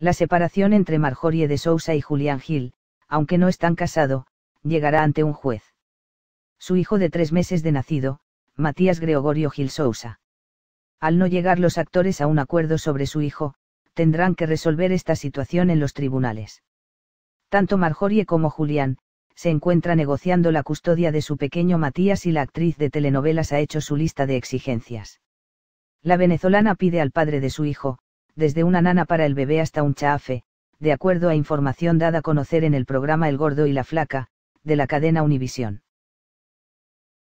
La separación entre Marjorie de Sousa y Julián Gil, aunque no están casados, llegará ante un juez. Su hijo de tres meses de nacido, Matías Gregorio Gil Sousa. Al no llegar los actores a un acuerdo sobre su hijo, tendrán que resolver esta situación en los tribunales. Tanto Marjorie como Julián, se encuentra negociando la custodia de su pequeño Matías y la actriz de telenovelas ha hecho su lista de exigencias. La venezolana pide al padre de su hijo, desde una nana para el bebé hasta un chafe, de acuerdo a información dada a conocer en el programa El Gordo y la Flaca, de la cadena Univisión.